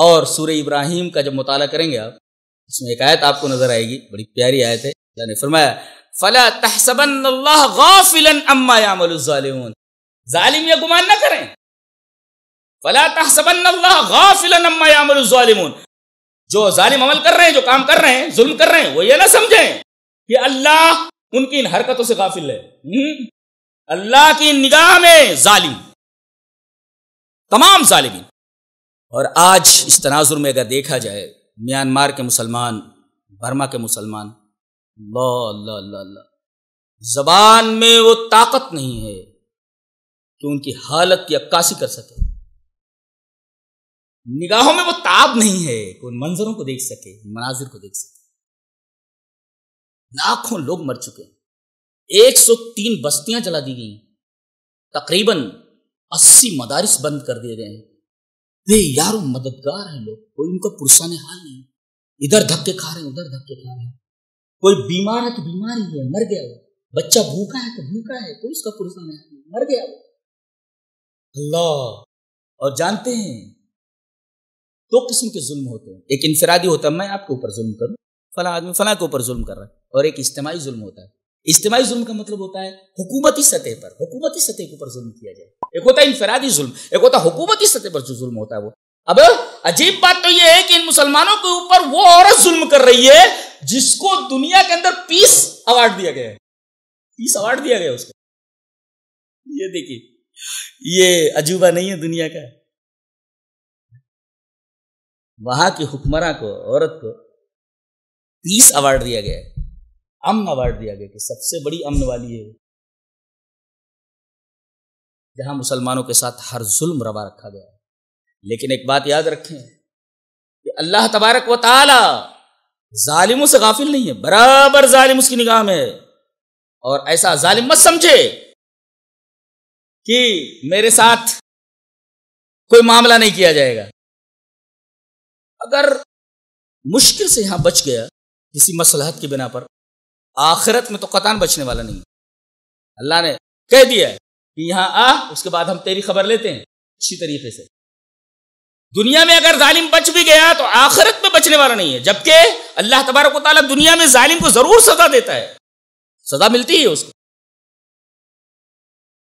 اور سورہ ابراہیم کا جب مطالعہ کریں گے آپ اس میں ایک آیت آپ کو نظر آئے گی بڑی پیاری آیت ہے اللہ نے فرمایا فلا تحسبن اللہ غافلا اما یعمل الظالمون ظالم یہ گمان نہ کریں فلا تحسبن اللہ غافلا اما یعمل الظالمون جو ظالم عمل کر رہے ہیں جو کام کر رہے ہیں ظلم کر رہے ہیں وہ یہ نہ سمجھیں کہ اللہ ان کی ان حرکتوں سے غافل ہے اللہ کی نگاہ میں ظالم تمام ظالمین اور آج اس تناظر میں اگر دیکھا جائے میانمار کے مسلمان برما کے مسلمان اللہ اللہ اللہ اللہ زبان میں وہ طاقت نہیں ہے کہ ان کی حالت کی عکاسی کر سکے نگاہوں میں وہ تاب نہیں ہے کہ ان منظروں کو دیکھ سکے مناظر کو دیکھ سکے لاکھوں لوگ مر چکے ہیں ایک سو تین بستیاں جلا دی گئیں تقریباً اسی مدارس بند کر دیے گئے ہیں یار مددگار ہیں لوگ کوئی ان کا پرسان حال نہیں ادھر کھا رہے ہیں ادھر کھا رہے ہیں کوئی بیمار ہے تو بیمار ہی ہے مر گیا بچہ بھوکا ہے تو بھوکا ہے کوئی اس کا پرسان حال نہیں مر گیا اللہ اور جانتے ہیں دو قسم کے ظلم ہوتے ہیں ایک انفرادی ہوتا ہے میں آپ کے اوپر ظلم کروں فلاں آدمی فلاں کے اوپر ظلم کر رہا ہے اور ایک اجتماعی ظلم ہوتا ہے اجتماعی ظلم کا مطلب ہوتا ہے حکومتی سطح پر حکومتی سطح کے اوپر ظلم کیا جائے ایک ہوتا ہے انفرادی ظلم ایک ہوتا حکومتی سطح پر جو ظلم ہوتا ہے وہ اب عجیب بات تو یہ ہے کہ ان مسلمانوں کے اوپر وہ عورت ظلم کر رہی ہے جس کو دنیا کے اندر پیس اوارڈ دیا گیا ہے پیس دیا گیا اس کو یہ دیکھیے یہ عجوبہ نہیں ہے دنیا کا وہاں کے حکمراں کو عورت کو پیس اوارڈ دیا گیا ہے امن اوارڈ دیا گیا کہ سب سے بڑی امن والی ہے جہاں مسلمانوں کے ساتھ ہر ظلم روا رکھا گیا لیکن ایک بات یاد رکھیں کہ اللہ تبارک و تعالی ظالموں سے غافل نہیں ہے برابر ظالم اس کی نگاہ میں ہے اور ایسا ظالم مت سمجھے کہ میرے ساتھ کوئی معاملہ نہیں کیا جائے گا اگر مشکل سے یہاں بچ گیا کسی مسلحت کی بنا پر آخرت میں تو قطان بچنے والا نہیں اللہ نے کہہ دیا ہے کہ یہاں آ اس کے بعد ہم تیری خبر لیتے ہیں اچھی طریقے سے دنیا میں اگر ظالم بچ بھی گیا تو آخرت میں بچنے والا نہیں ہے جبکہ اللہ تبارک و تعالیٰ دنیا میں ظالم کو ضرور سزا دیتا ہے سزا ملتی ہے اس کو